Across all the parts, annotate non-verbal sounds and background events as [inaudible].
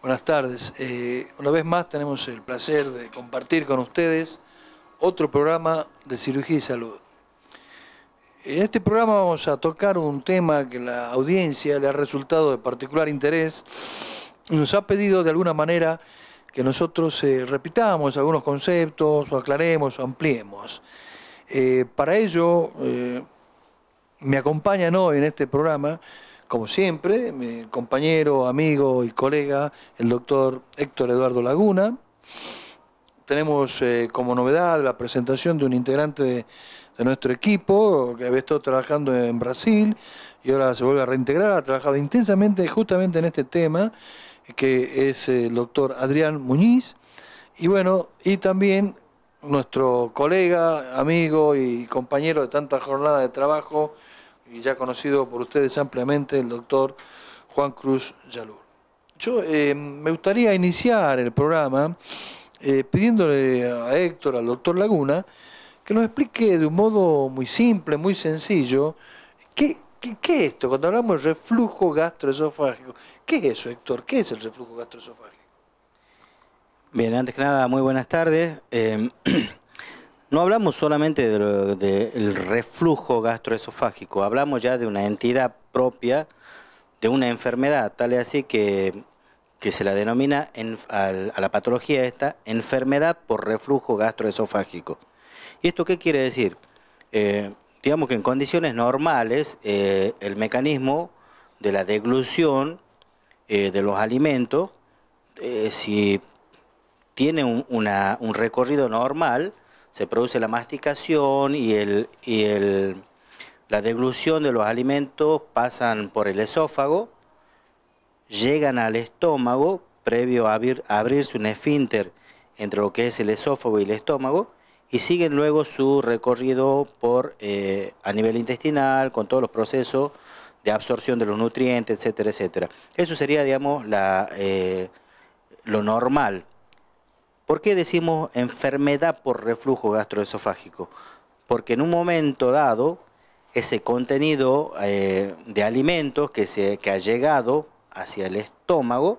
Buenas tardes. Eh, una vez más tenemos el placer de compartir con ustedes otro programa de cirugía y salud. En este programa vamos a tocar un tema que la audiencia le ha resultado de particular interés nos ha pedido de alguna manera que nosotros eh, repitamos algunos conceptos o aclaremos o ampliemos. Eh, para ello, me acompañan hoy en este programa como siempre, mi compañero, amigo y colega, el doctor Héctor Eduardo Laguna. Tenemos eh, como novedad la presentación de un integrante de, nuestro equipo que había estado trabajando en Brasil y ahora se vuelve a reintegrar. Ha trabajado intensamente justamente en este tema, que es el doctor Adrián Muñiz. Y bueno, y también nuestro colega, amigo y compañero de tantas jornadas de trabajo, y ya conocido por ustedes ampliamente, el doctor Juan Cruz Yalur. Yo eh, me gustaría iniciar el programa eh, pidiéndole a Héctor, al doctor Laguna, que nos explique de un modo muy simple, muy sencillo, qué, qué, es esto, cuando hablamos de reflujo gastroesofágico. ¿Qué es eso, Héctor? ¿Qué es el reflujo gastroesofágico? Bien, antes que nada, muy buenas tardes. Eh, [clears throat] No hablamos solamente del reflujo gastroesofágico, hablamos ya de una entidad propia de una enfermedad, tal y así que, que se la denomina a la patología esta enfermedad por reflujo gastroesofágico. ¿Y esto qué quiere decir? Eh, digamos que en condiciones normales eh, el mecanismo de la deglución eh, de los alimentos, si tiene un recorrido normal, se produce la masticación y, el, la deglución de los alimentos pasan por el esófago, llegan al estómago, previo a abrir, abrirse un esfínter entre lo que es el esófago y el estómago, y siguen luego su recorrido por, eh, a nivel intestinal, con todos los procesos de absorción de los nutrientes, etcétera, etcétera. Eso sería, digamos, la, eh, lo normal. ¿Por qué decimos enfermedad por reflujo gastroesofágico? Porque en un momento dado, ese contenido eh, de alimentos que, se, ha llegado hacia el estómago,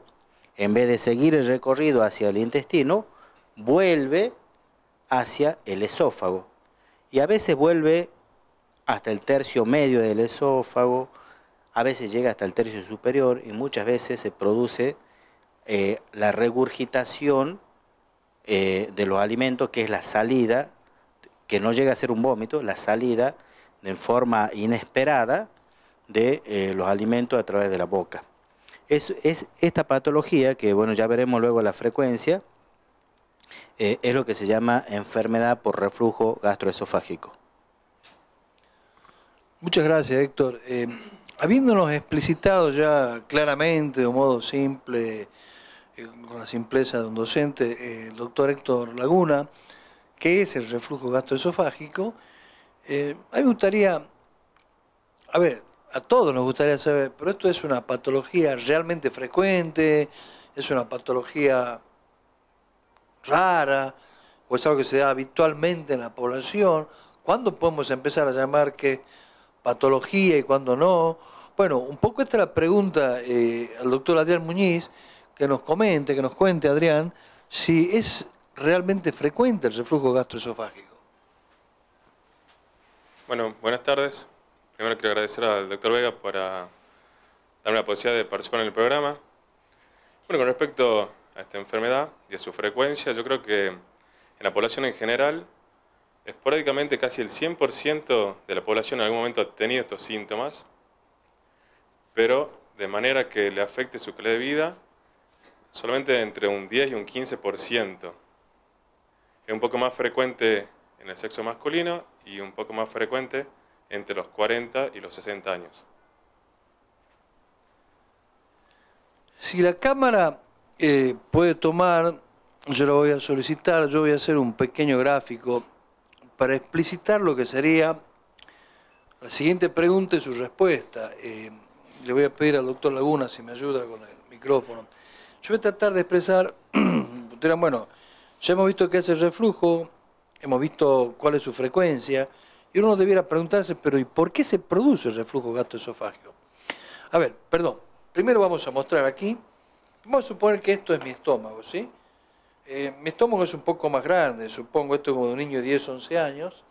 en vez de seguir el recorrido hacia el intestino, vuelve hacia el esófago. Y a veces vuelve hasta el tercio medio del esófago, a veces llega hasta el tercio superior y muchas veces se produce eh, la regurgitación eh, de los alimentos, que es la salida, que no llega a ser un vómito, la salida en forma inesperada de eh, los alimentos a través de la boca. Es, esta patología, que bueno, ya veremos luego la frecuencia, eh, es lo que se llama enfermedad por reflujo gastroesofágico. Muchas gracias, Héctor. habiéndonos explicitado ya claramente, de un modo simple, eh, con la simpleza de un docente, eh, el doctor Héctor Laguna, qué es el reflujo gastroesofágico. Eh, a mí me gustaría, a ver, a todos nos gustaría saber, pero esto es una patología realmente frecuente, es una patología rara, o es algo que se da habitualmente en la población. ¿Cuándo podemos empezar a llamar que patología y cuándo no? Bueno, un poco esta es la pregunta al doctor Adrián Muñiz que nos comente, que nos cuente, Adrián, si es realmente frecuente el reflujo gastroesofágico. Bueno, buenas tardes. Primero quiero agradecer al doctor Vega por ah, darme la posibilidad de participar en el programa. Bueno, con respecto a esta enfermedad y a su frecuencia, yo creo que en la población en general, esporádicamente casi el 100% de la población en algún momento ha tenido estos síntomas, pero de manera que le afecte su calidad de vida solamente entre un 10 y un 15%. Es un poco más frecuente en el sexo masculino y un poco más frecuente entre los 40 y los 60 años. Si la Cámara eh, puede tomar, yo lo voy a solicitar, yo voy a hacer un pequeño gráfico para explicitar lo que sería la siguiente pregunta y su respuesta. Eh, le voy a pedir al doctor Laguna si me ayuda con el micrófono. Yo voy a tratar de expresar, [clears throat] bueno, ya hemos visto qué es el reflujo, hemos visto cuál es su frecuencia, y uno debiera preguntarse, pero ¿y por qué se produce el reflujo gastroesofágico? A ver, perdón, primero vamos a mostrar aquí, vamos a suponer que esto es mi estómago, ¿sí? Eh, mi estómago es un poco más grande, supongo, esto como de un niño de 10, 11 años.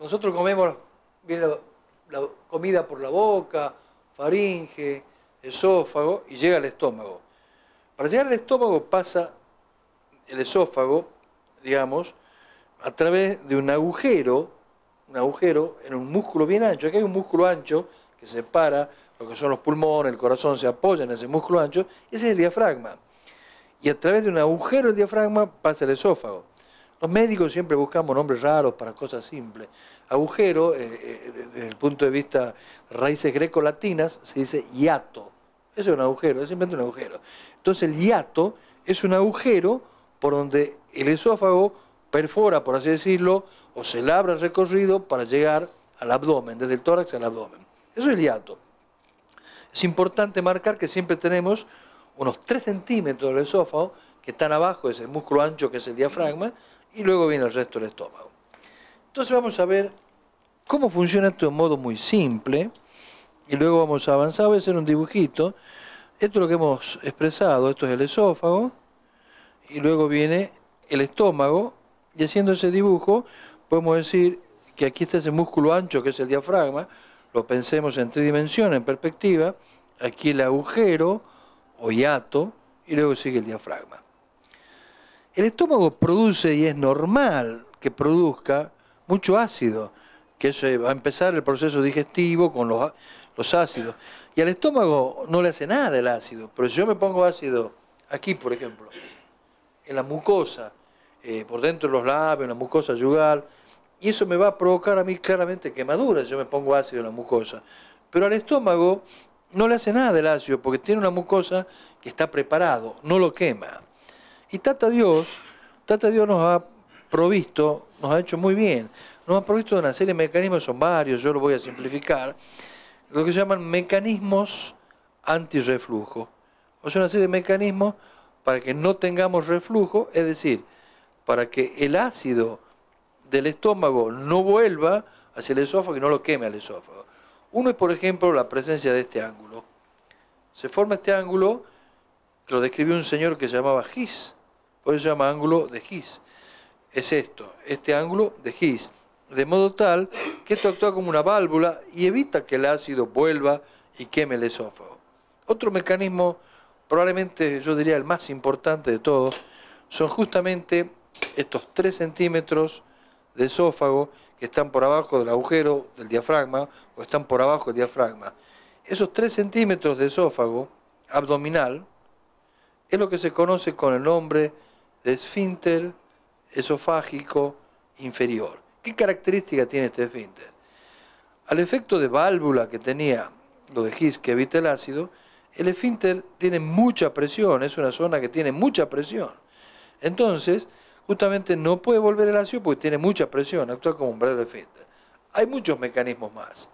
Nosotros comemos viene la comida por la boca, faringe, esófago, y llega al estómago. Para llegar al estómago pasa el esófago, digamos, a través de un agujero, un agujero en un músculo bien ancho. Aquí hay un músculo ancho que separa lo que son los pulmones, el corazón se apoya en ese músculo ancho, ese es el diafragma. Y a través de un agujero del diafragma pasa el esófago. Los médicos siempre buscamos nombres raros para cosas simples. Agujero, eh, eh, desde el punto de vista raíces greco-latinas, se dice hiato. Eso es un agujero, es simplemente un agujero. Entonces el hiato es un agujero por donde el esófago perfora, por así decirlo, o se labra el recorrido para llegar al abdomen, desde el tórax al abdomen. Eso es el hiato. Es importante marcar que siempre tenemos unos 3 centímetros del esófago que están abajo ese músculo ancho que es el diafragma y luego viene el resto del estómago. Entonces vamos a ver cómo funciona esto de modo muy simple y luego vamos a avanzar, voy a hacer un dibujito. Esto es lo que hemos expresado, esto es el esófago, y luego viene el estómago, y haciendo ese dibujo podemos decir que aquí está ese músculo ancho que es el diafragma, lo pensemos en tres dimensiones, en perspectiva, aquí el agujero o hiato, y luego sigue el diafragma. El estómago produce, y es normal que produzca, mucho ácido, que eso va a empezar el proceso digestivo con los los ácidos. Y al estómago no le hace nada el ácido, pero si yo me pongo ácido aquí, por ejemplo, en la mucosa, eh, por dentro de los labios, en la mucosa yugal, y eso me va a provocar a mí claramente quemaduras, yo me pongo ácido en la mucosa. Pero al estómago no le hace nada el ácido, porque tiene una mucosa que está preparado, no lo quema. Y Tata Dios, Tata Dios nos ha provisto, nos ha hecho muy bien, nos ha provisto de una serie de mecanismos, son varios, yo lo voy a simplificar, lo que se llaman mecanismos antirreflujo. O sea, una serie de mecanismos para que no tengamos reflujo, es decir, para que el ácido del estómago no vuelva hacia el esófago y no lo queme al esófago. Uno es, por ejemplo, la presencia de este ángulo. Se forma este ángulo que lo describió un señor que se llamaba Gis, por eso se llama ángulo de Gis. Es esto, este ángulo de Gis de modo tal que esto actúa como una válvula y evita que el ácido vuelva y queme el esófago. Otro mecanismo, probablemente yo diría el más importante de todos, son justamente estos 3 centímetros de esófago que están por abajo del agujero del diafragma o están por abajo del diafragma. Esos 3 centímetros de esófago abdominal es lo que se conoce con el nombre de esfínter esofágico inferior. ¿Qué característica tiene este esfínter? Al efecto de válvula que tenía lo de Gis, que evita el ácido, el esfínter tiene mucha presión, es una zona que tiene mucha presión. Entonces, justamente no puede volver el ácido porque tiene mucha presión, actúa como un verdadero esfínter. Hay muchos mecanismos más.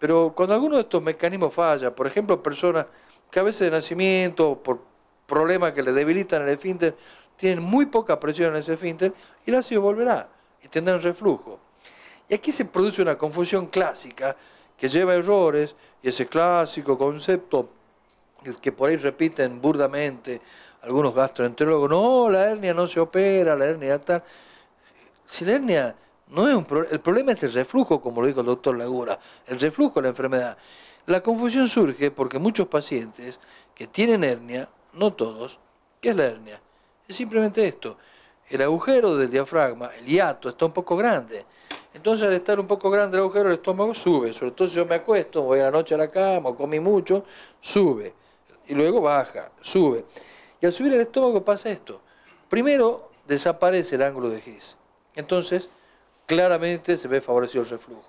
Pero cuando alguno de estos mecanismos falla, por ejemplo, personas que a veces de nacimiento, por problemas que le debilitan el esfínter, tienen muy poca presión en ese esfínter y el ácido volverá y tendrán reflujo. Y aquí se produce una confusión clásica que lleva a errores y ese clásico concepto que por ahí repiten burdamente algunos gastroenterólogos, no, la hernia no se opera, la hernia tal. Si la hernia no es un problema, el problema es el reflujo, como lo dijo el doctor Lagura, el reflujo de la enfermedad. La confusión surge porque muchos pacientes que tienen hernia, no todos, ¿qué es la hernia? Es simplemente esto, el agujero del diafragma, el hiato, está un poco grande. Entonces, al estar un poco grande el agujero, el estómago sube. Sobre todo si yo me acuesto, voy a la noche a la cama, comí mucho, sube. Y luego baja, sube. Y al subir el estómago pasa esto. Primero, desaparece el ángulo de Gis. Entonces, claramente se ve favorecido el reflujo.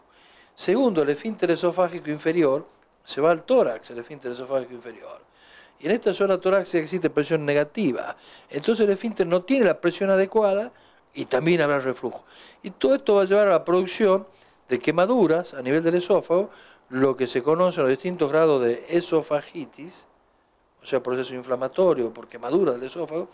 Segundo, el esfínter esofágico inferior se va al tórax, el esfínter esofágico inferior. Y en esta zona torácica existe presión negativa. Entonces el esfínter no tiene la presión adecuada y también habrá reflujo. Y todo esto va a llevar a la producción de quemaduras a nivel del esófago, lo que se conoce los distintos grados de esofagitis, o sea, proceso inflamatorio por quemadura del esófago,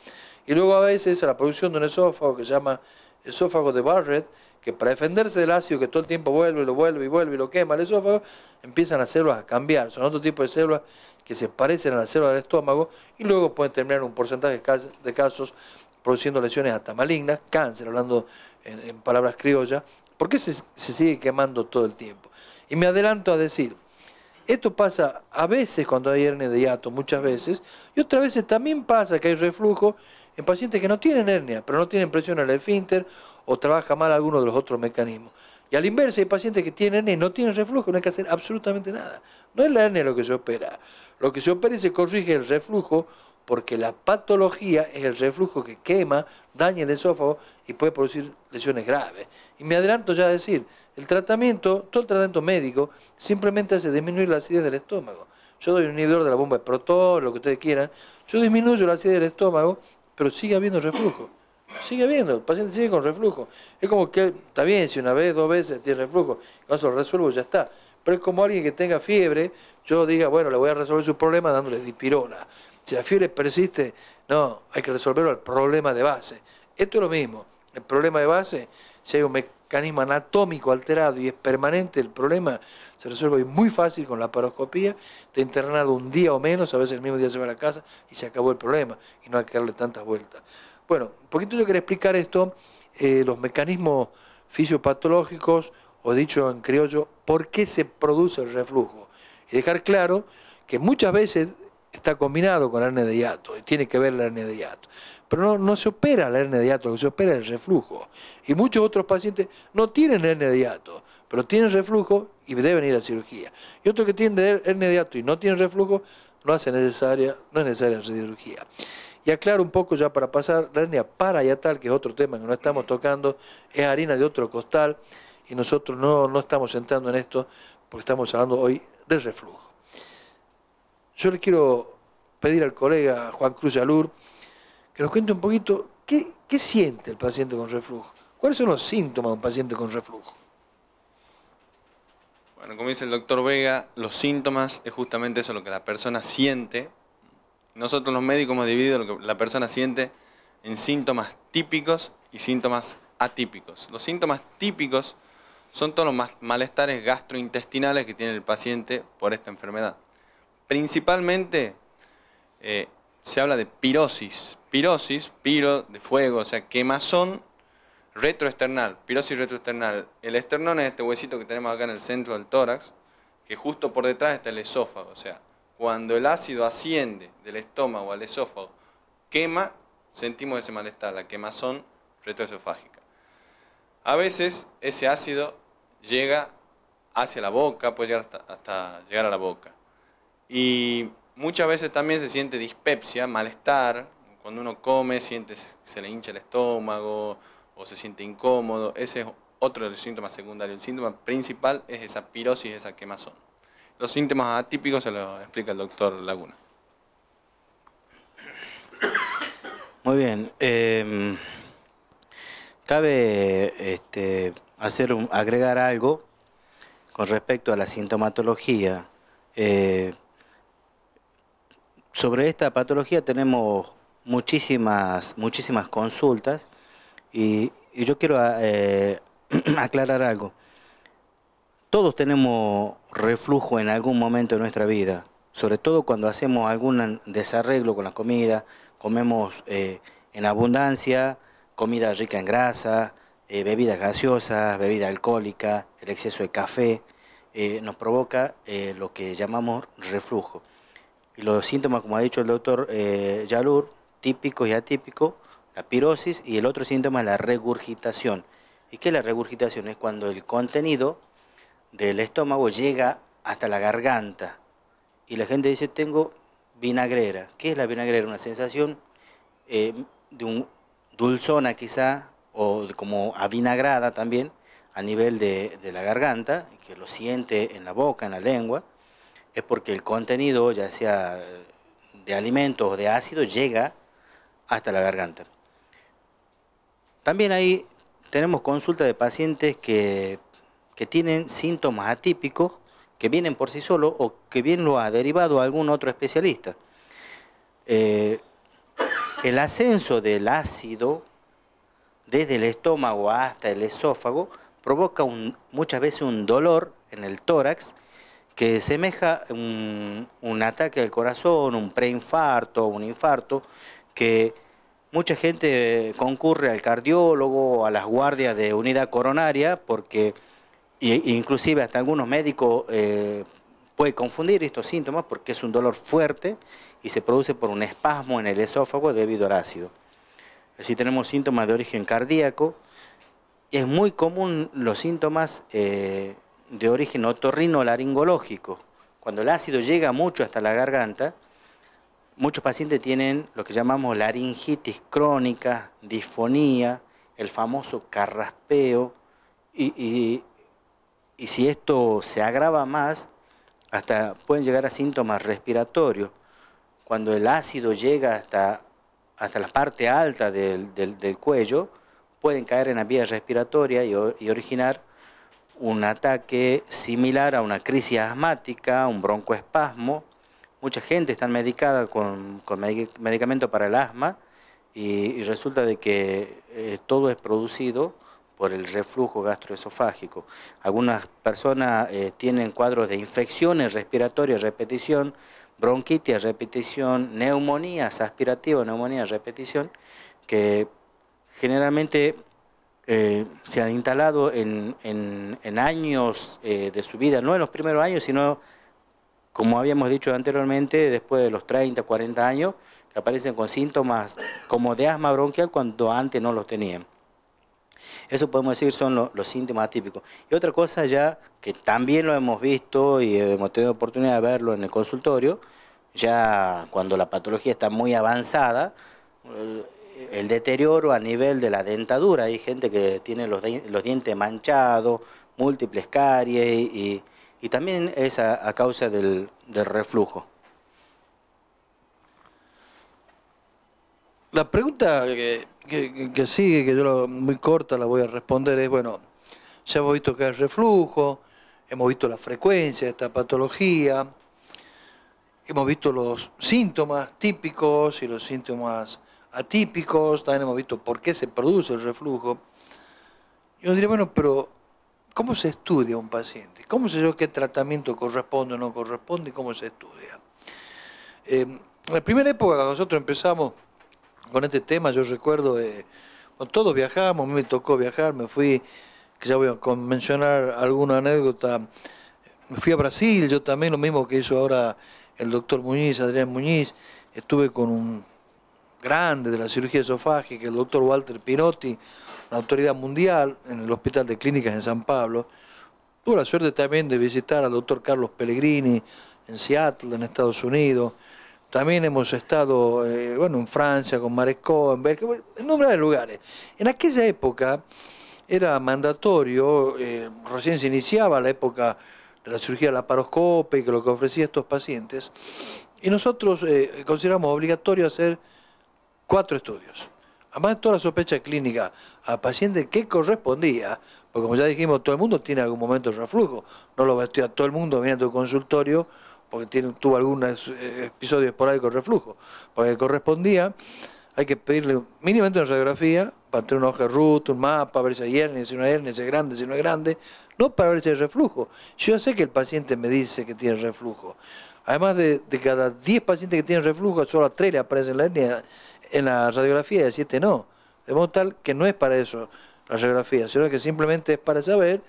y luego a veces a la producción de un esófago que se llama esófago de Barrett, que para defenderse del ácido que todo el tiempo vuelve, y lo vuelve y vuelve y lo quema el esófago, empiezan las células a cambiar. Son otro tipo de células que se parecen a la célula del estómago y luego pueden terminar un porcentaje de casos produciendo lesiones hasta malignas, cáncer, hablando en, palabras criollas. porque se, sigue quemando todo el tiempo? Y me adelanto a decir, esto pasa a veces cuando hay hernia de hiato, muchas veces, y otras veces también pasa que hay reflujo en pacientes que no tienen hernia, pero no tienen presión en el esfínter o trabaja mal alguno de los otros mecanismos. Y al inverso, hay pacientes que tienen hernia y no tienen reflujo, no hay que hacer absolutamente nada. No es la hernia lo que se opera. Lo que se opera y se corrige el reflujo, porque la patología es el reflujo que quema, daña el esófago y puede producir lesiones graves. Y me adelanto ya a decir, el tratamiento, todo el tratamiento médico, simplemente hace disminuir la acidez del estómago. Yo doy un inhibidor de la bomba de protón, lo que ustedes quieran. Yo disminuyo la acidez del estómago, pero sigue habiendo reflujo. Sigue habiendo, el paciente sigue con reflujo. Es como que, está bien, si una vez, dos veces tiene reflujo, Caso lo resuelvo, ya está. Pero es como alguien que tenga fiebre, yo diga, bueno, le voy a resolver su problema dándole dipirona. Si la fiebre persiste, no, hay que resolverlo al problema de base. Esto es lo mismo. El problema de base, si hay un mecanismo anatómico alterado y es permanente el problema, se resuelve muy fácil con la paroscopía. Te internado un día o menos, a veces el mismo día se va a la casa y se acabó el problema y no hay que darle tantas vueltas. Bueno, un poquito yo quería explicar esto, eh, los mecanismos fisiopatológicos, o dicho en criollo, por qué se produce el reflujo. Y dejar claro que muchas veces está combinado con la hernia de hiato, y tiene que ver la hernia de hiato. Pero no, se opera la hernia de hiato, lo que se opera es el reflujo. Y muchos otros pacientes no tienen hernia de hiato, pero tienen reflujo y deben ir a cirugía. Y otros que tienen hernia de hiato y no tienen reflujo, no, hace necesaria, no es necesaria la cirugía. Y aclaro un poco ya para pasar, la hernia tal que es otro tema que no estamos tocando, es harina de otro costal, y nosotros no, estamos entrando en esto porque estamos hablando hoy del reflujo. Yo le quiero pedir al colega Juan Cruz Alur que nos cuente un poquito qué, qué siente el paciente con reflujo, cuáles son los síntomas de un paciente con reflujo. Bueno, como dice el doctor Vega, los síntomas es justamente eso, lo que la persona siente. Nosotros los médicos hemos dividido lo que la persona siente en síntomas típicos y síntomas atípicos. Los síntomas típicos son todos los malestares gastrointestinales que tiene el paciente por esta enfermedad. Principalmente eh, se habla de pirosis. Pirosis, piro de fuego, o sea, quemazón retroesternal. Pirosis retroesternal. El esternón es este huesito que tenemos acá en el centro del tórax, que justo por detrás está el esófago. O sea, cuando el ácido asciende del estómago al esófago, quema, sentimos ese malestar, la quemazón retroesofágica. A veces ese ácido llega hacia la boca, puede llegar hasta, llegar a la boca. Y muchas veces también se siente dispepsia, malestar. Cuando uno come, se le hincha el estómago o se siente incómodo. Ese es otro de los síntomas secundarios. El síntoma principal es esa pirosis, esa quemazón. Los síntomas atípicos se los explica el doctor Laguna. Muy bien. Em, Cabe este, hacer agregar algo con respecto a la sintomatología. Eh, sobre esta patología tenemos muchísimas, muchísimas consultas y, yo quiero ah, eh, [clears throat] aclarar algo. Todos tenemos reflujo en algún momento de nuestra vida, sobre todo cuando hacemos algún desarreglo con la comida, comemos eh, en abundancia, comida rica en grasa, eh, bebidas gaseosas, bebida alcohólica, el exceso de café, eh, nos provoca eh, lo que llamamos reflujo. Y los síntomas, como ha dicho el doctor Yalur, típicos y atípicos, la pirosis y el otro síntoma es la regurgitación. ¿Y qué es la regurgitación? Es cuando el contenido del estómago llega hasta la garganta. Y la gente dice, tengo vinagrera. ¿Qué es la vinagrera? Una sensación de un dulzona quizá, o como avinagrada también, a nivel de, la garganta, que lo siente en la boca, en la lengua, es porque el contenido, ya sea de alimentos o de ácido, llega hasta la garganta. También ahí tenemos consulta de pacientes que, tienen síntomas atípicos que vienen por sí solos o que bien lo ha derivado algún otro especialista. Eh, el ascenso del ácido desde el estómago hasta el esófago provoca muchas veces un dolor en el tórax que semeja un, ataque al corazón, un preinfarto, un infarto, que mucha gente concurre al cardiólogo, a las guardias de unidad coronaria, porque inclusive hasta algunos médicos eh, Puede confundir estos síntomas porque es un dolor fuerte y se produce por un espasmo en el esófago debido al ácido. Así tenemos síntomas de origen cardíaco. Es muy común los síntomas eh, de origen otorrino-laringológico. Cuando el ácido llega mucho hasta la garganta, muchos pacientes tienen lo que llamamos laringitis crónica, disfonía, el famoso carraspeo, y si esto se agrava más, hasta pueden llegar a síntomas respiratorios, cuando el ácido llega hasta, la parte alta del, cuello, pueden caer en la vía respiratoria y, originar un ataque similar a una crisis asmática, un broncoespasmo. Mucha gente está medicada con, medicamento para el asma y, resulta de que eh, todo es producido por el reflujo gastroesofágico. Algunas personas eh, tienen cuadros de infecciones respiratorias, repetición, bronquitis, repetición, neumonías aspirativas, neumonías, repetición, que generalmente eh, se han instalado en, años eh, de su vida, no en los primeros años, sino, como habíamos dicho anteriormente, después de los 30, 40 años, que aparecen con síntomas como de asma bronquial cuando antes no los tenían. Eso podemos decir son los síntomas típicos. Y otra cosa ya que también lo hemos visto y hemos tenido oportunidad de verlo en el consultorio, ya cuando la patología está muy avanzada, eh, el deterioro a nivel de la dentadura. Hay gente que tiene los, dientes manchados, múltiples caries y, también es a, causa del reflujo. La pregunta que, sigue, que yo muy corta la voy a responder, es, bueno, ya hemos visto que hay reflujo, hemos visto la frecuencia de esta patología, hemos visto los síntomas típicos y los síntomas atípicos, también hemos visto por qué se produce el reflujo. Yo diría, bueno, pero ¿cómo se estudia un paciente? ¿Cómo sé yo qué tratamiento corresponde o no corresponde y cómo se estudia? Eh, en la primera época, cuando nosotros empezamos con este tema yo recuerdo, eh, viajamos, todos viajamos, me tocó viajar, me fui, que ya voy a mencionar alguna anécdota, me fui a Brasil, yo también lo mismo que hizo ahora el doctor Muñiz, Adrián Muñiz, estuve con un grande de la cirugía esofágica, el doctor Walter Pinotti, una autoridad mundial en el Hospital de Clínicas en San Pablo. Tuve la suerte también de visitar al doctor Carlos Pellegrini en Seattle, en Estados Unidos también hemos estado eh, bueno, en Francia con Maresco, en Bélgica, un en de lugares. En aquella época era mandatorio, eh, recién se iniciaba la época de la cirugía laparoscópica, que lo que ofrecía estos pacientes, y nosotros eh, consideramos obligatorio hacer cuatro estudios. Además, de toda la sospecha clínica a paciente que correspondía, porque como ya dijimos, todo el mundo tiene algún momento de reflujo, no lo va a todo el mundo viene a tu consultorio porque tiene, tuvo algún eh, episodio esporádico de reflujo, porque correspondía, hay que pedirle mínimamente una radiografía para tener un hoja de ruta, un mapa, ver si hay hernia, si no hay hernia, si es grande, si no es grande, no para ver si hay reflujo. Yo ya sé que el paciente me dice que tiene reflujo. Además de, de cada 10 pacientes que tienen reflujo, solo a 3 le aparece la hernia en la radiografía y a 7 no. De modo tal que no es para eso la radiografía, sino que simplemente es para saber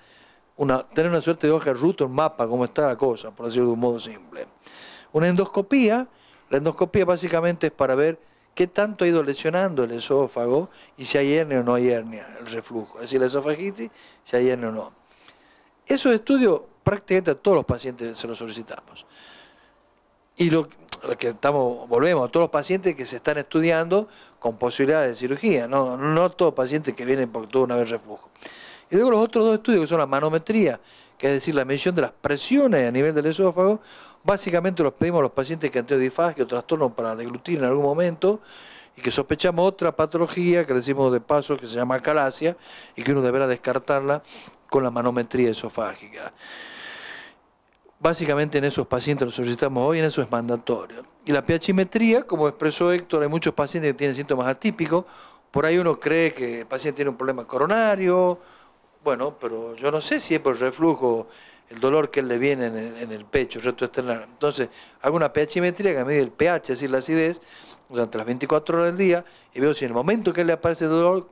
tener una suerte de hoja de ruta, un mapa, cómo está la cosa, por decirlo de un modo simple. Una endoscopía, la endoscopía básicamente es para ver qué tanto ha ido lesionando el esófago y si hay hernia o no hay hernia, el reflujo, es decir, la esofagitis, si hay hernia o no. Esos estudios prácticamente a todos los pacientes se los solicitamos. Y lo, que estamos, volvemos, a todos los pacientes que se están estudiando con posibilidades de cirugía, no, no todos pacientes que vienen porque tuvo una vez reflujo. Y luego los otros dos estudios, que son la manometría, que es decir, la medición de las presiones a nivel del esófago, básicamente los pedimos a los pacientes que han tenido disfagia o trastorno para deglutir en algún momento y que sospechamos otra patología que decimos de paso que se llama calasia y que uno deberá descartarla con la manometría esofágica. Básicamente en esos pacientes los solicitamos hoy, en eso es mandatorio. Y la pHimetría, como expresó Héctor, hay muchos pacientes que tienen síntomas atípicos. Por ahí uno cree que el paciente tiene un problema coronario, bueno, pero yo no sé si es por reflujo el dolor que le viene en el, pecho el pecho, Entonces, hago una pHimetría que mide el pH, es la acidez, durante las 24 horas del día, y veo si en el momento que le aparece el dolor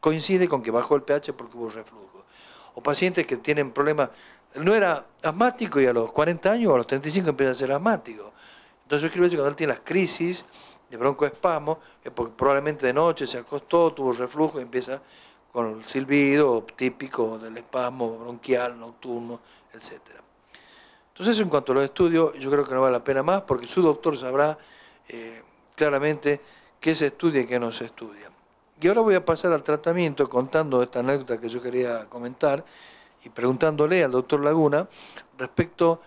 coincide con que bajó el pH porque hubo reflujo. O pacientes que tienen problemas, él no era asmático y a los 40 años o a los 35 empieza a ser asmático. Entonces yo quiero que cuando él tiene las crisis de broncoespasmo, es porque probablemente de noche se acostó, tuvo reflujo y empieza con el silbido típico del espasmo bronquial nocturno, etc. Entonces, en cuanto a los estudios, yo creo que no vale la pena más porque su doctor sabrá eh, claramente qué se estudia y qué no se estudia. Y ahora voy a pasar al tratamiento contando esta anécdota que yo quería comentar y preguntándole al doctor Laguna respecto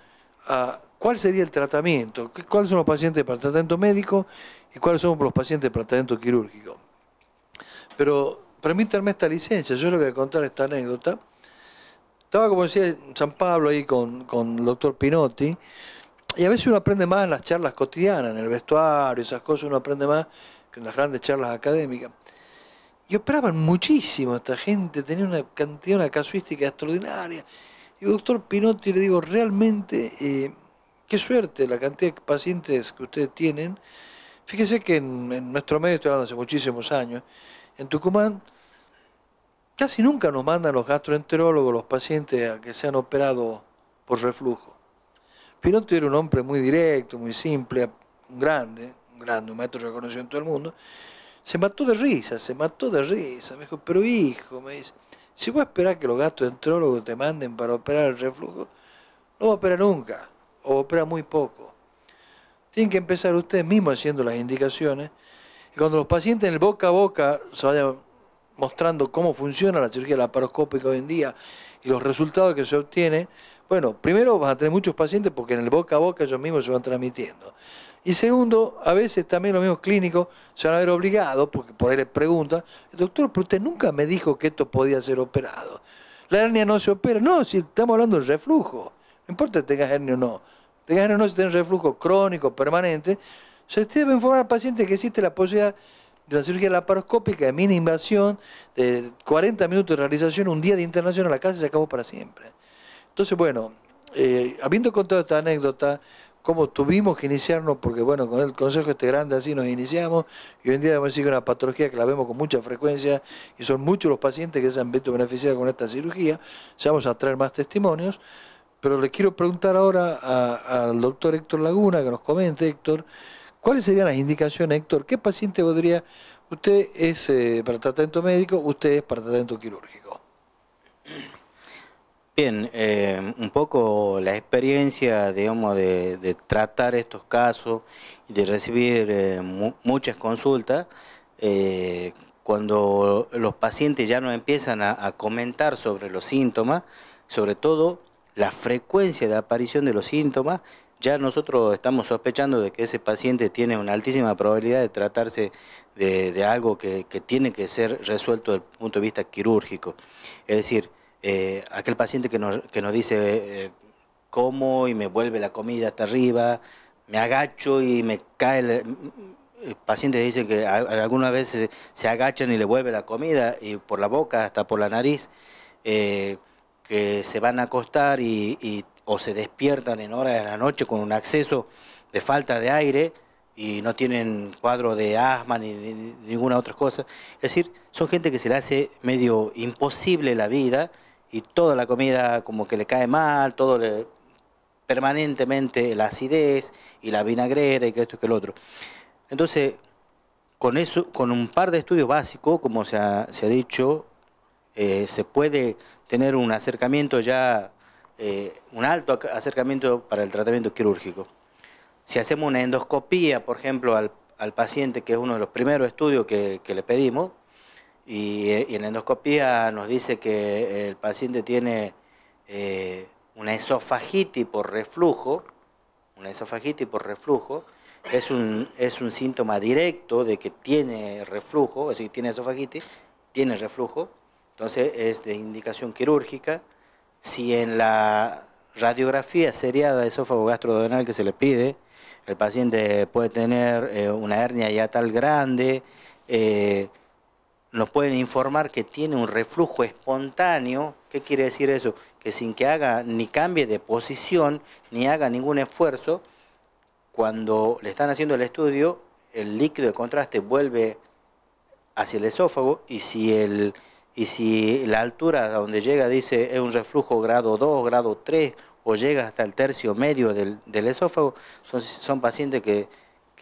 a cuál sería el tratamiento, cuáles son los pacientes para tratamiento médico y cuáles son los pacientes para tratamiento quirúrgico. Pero permítanme esta licencia, yo les voy a contar esta anécdota. Estaba, como decía, en San Pablo ahí con, el doctor Pinotti, y a veces uno aprende más en las charlas cotidianas, en el vestuario, esas cosas, uno aprende más que en las grandes charlas académicas. Y operaban muchísimo esta gente, tenía una cantidad, una casuística extraordinaria. Y el doctor Pinotti le digo, realmente, eh, qué suerte la cantidad de pacientes que ustedes tienen. Fíjese que en, en nuestro medio, estoy hablando hace muchísimos años, en Tucumán casi nunca nos mandan los gastroenterólogos, los pacientes a que sean operados por reflujo. Pinotti era un hombre muy directo, muy simple, un grande, un grande, un maestro reconocido en todo el mundo. Se mató de risa, se mató de risa. Me dijo, pero hijo, me dice, si voy a esperar que los gastroenterólogos te manden para operar el reflujo, no va a operar nunca, o opera muy poco. Tienen que empezar ustedes mismos haciendo las indicaciones y cuando los pacientes en el boca a boca se vayan mostrando cómo funciona la cirugía laparoscópica hoy en día y los resultados que se obtienen, bueno, primero vas a tener muchos pacientes porque en el boca a boca ellos mismos se van transmitiendo. Y segundo, a veces también los mismos clínicos se van a ver obligados, porque por ahí les preguntan, doctor, pero usted nunca me dijo que esto podía ser operado. La hernia no se opera. No, si estamos hablando del reflujo. No importa si tengas hernia o no. Tengas hernia o no, si tenés reflujo crónico, permanente, se debe informar al paciente que existe la posibilidad de la cirugía laparoscópica de mini invasión, de 40 minutos de realización, un día de internación a la casa y se acabó para siempre. Entonces, bueno, eh, habiendo contado esta anécdota, cómo tuvimos que iniciarnos, porque bueno, con el consejo este grande así nos iniciamos, y hoy en día debemos decir una patología que la vemos con mucha frecuencia, y son muchos los pacientes que se han visto beneficiados con esta cirugía, ya vamos a traer más testimonios, pero le quiero preguntar ahora al doctor Héctor Laguna, que nos comente, Héctor, ¿Cuáles serían las indicaciones, Héctor? ¿Qué paciente podría, usted es eh, para tratamiento médico, usted es para tratamiento quirúrgico? Bien, eh, un poco la experiencia, digamos, de, tratar estos casos y de recibir eh, muchas consultas, cuando los pacientes ya no empiezan a, a comentar sobre los síntomas, sobre todo la frecuencia de aparición de los síntomas ya nosotros estamos sospechando de que ese paciente tiene una altísima probabilidad de tratarse de, algo que, tiene que ser resuelto desde el punto de vista quirúrgico. Es decir, eh, aquel paciente que nos, que nos dice, eh, como y me vuelve la comida hasta arriba, me agacho y me cae... El, mm, mm, paciente dice que algunas veces se agachan y le vuelve la comida y por la boca hasta por la nariz, eh, que se van a acostar y, o se despiertan en horas de la noche con un acceso de falta de aire y no tienen cuadro de asma ni, ninguna otra cosa. Es decir, son gente que se le hace medio imposible la vida y toda la comida como que le cae mal, todo le, permanentemente la acidez y la vinagrera y que esto y que el otro. Entonces, con eso, con un par de estudios básicos, como se ha, dicho, eh, se puede tener un acercamiento ya eh, un alto acercamiento para el tratamiento quirúrgico. Si hacemos una endoscopía, por ejemplo, al, paciente, que es uno de los primeros estudios que, le pedimos, eh, y, en la endoscopía nos dice que el paciente tiene eh, una esofagitis por reflujo, una esofagitis por reflujo, es un, es un síntoma directo de que tiene reflujo, es decir, tiene esofagitis, tiene reflujo, entonces es de indicación quirúrgica, si en la radiografía seriada de esófago gastrodenal que se le pide, el paciente puede tener eh, una hernia ya tal grande, eh, nos pueden informar que tiene un reflujo espontáneo. ¿Qué quiere decir eso? Que sin que haga ni cambie de posición, ni haga ningún esfuerzo, cuando le están haciendo el estudio, el líquido de contraste vuelve hacia el esófago y si el y si la altura a donde llega dice es un reflujo grado 2, grado 3 o llega hasta el tercio medio del, esófago, son, pacientes que,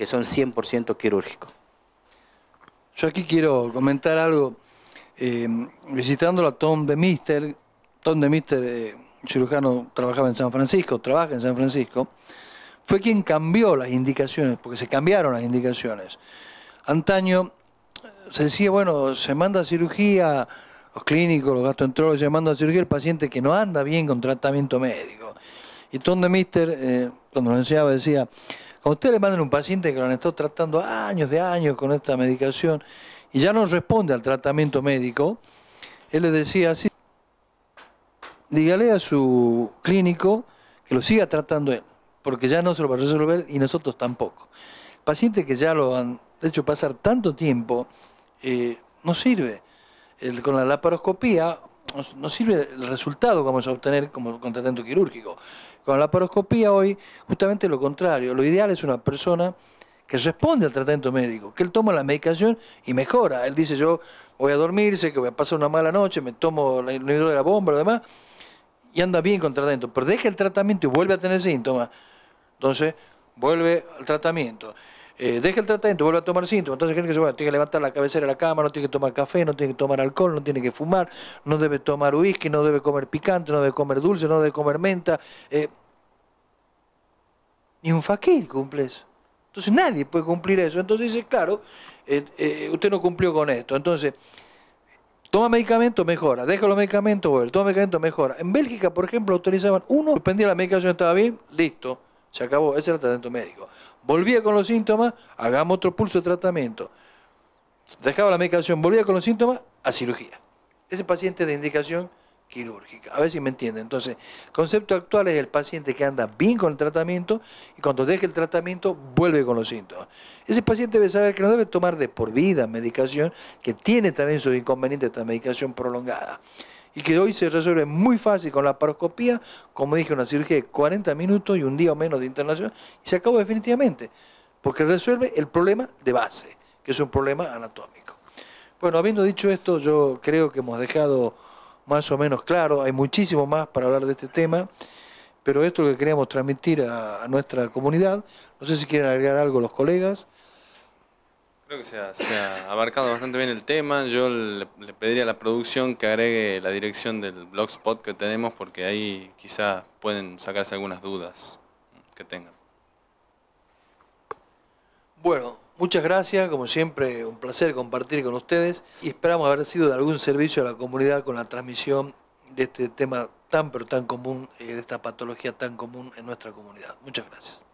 son 100% quirúrgicos. Yo aquí quiero comentar algo. Eh, visitando a Tom de Mister, Tom de Mister, eh, cirujano, trabajaba en San Francisco, trabaja en San Francisco, fue quien cambió las indicaciones, porque se cambiaron las indicaciones. Antaño se decía, bueno, se manda a cirugía, los clínicos, los gastroenterólogos se manda a cirugía el paciente que no anda bien con tratamiento médico. Y Tom Mister, eh, cuando lo enseñaba, decía, cuando usted le mandan un paciente que lo han estado tratando años de años con esta medicación y ya no responde al tratamiento médico, él le decía así, dígale a su clínico que lo siga tratando él, porque ya no se lo va a resolver y nosotros tampoco. Pacientes que ya lo han hecho pasar tanto tiempo, eh, no sirve. con la laparoscopía no, sirve el resultado que vamos a obtener como con tratamiento quirúrgico. Con la laparoscopía hoy, justamente lo contrario. Lo ideal es una persona que responde al tratamiento médico, que él toma la medicación y mejora. Él dice, yo voy a dormirse, que voy a pasar una mala noche, me tomo el nido de la bomba, y demás, y anda bien con tratamiento. Pero deja el tratamiento y vuelve a tener síntomas. Entonces, vuelve al tratamiento. Eh, deja el tratamiento, vuelve a tomar síntomas, entonces que tiene que levantar la cabecera de la cama, no tiene que tomar café, no tiene que tomar alcohol, no tiene que fumar, no debe tomar whisky, no debe comer picante, no debe comer dulce, no debe comer menta. Eh, ni un faquil cumple eso. Entonces nadie puede cumplir eso. Entonces dice, claro, eh, usted no cumplió con esto. Entonces, toma medicamento, mejora, deja los medicamentos, vuelve, toma medicamento, mejora. En Bélgica, por ejemplo, utilizaban uno, suspendía la medicación, estaba bien, listo se acabó, ese era el tratamiento médico. Volvía con los síntomas, hagamos otro pulso de tratamiento. Dejaba la medicación, volvía con los síntomas, a cirugía. Ese paciente de indicación quirúrgica. A ver si me entienden. Entonces, concepto actual es el paciente que anda bien con el tratamiento y cuando deja el tratamiento vuelve con los síntomas. Ese paciente debe saber que no debe tomar de por vida medicación, que tiene también sus inconvenientes esta medicación prolongada y que hoy se resuelve muy fácil con la paroscopía, como dije, una cirugía de 40 minutos y un día o menos de internación, y se acabó definitivamente, porque resuelve el problema de base, que es un problema anatómico. Bueno, habiendo dicho esto, yo creo que hemos dejado más o menos claro, hay muchísimo más para hablar de este tema, pero esto lo que queríamos transmitir a, a nuestra comunidad. No sé si quieren agregar algo los colegas. Creo que se ha, abarcado bastante bien el tema. Yo le, le, pediría a la producción que agregue la dirección del blogspot que tenemos porque ahí quizá pueden sacarse algunas dudas que tengan. Bueno, muchas gracias. Como siempre, un placer compartir con ustedes y esperamos haber sido de algún servicio a la comunidad con la transmisión de este tema tan pero tan común, eh, de esta patología tan común en nuestra comunidad. Muchas gracias.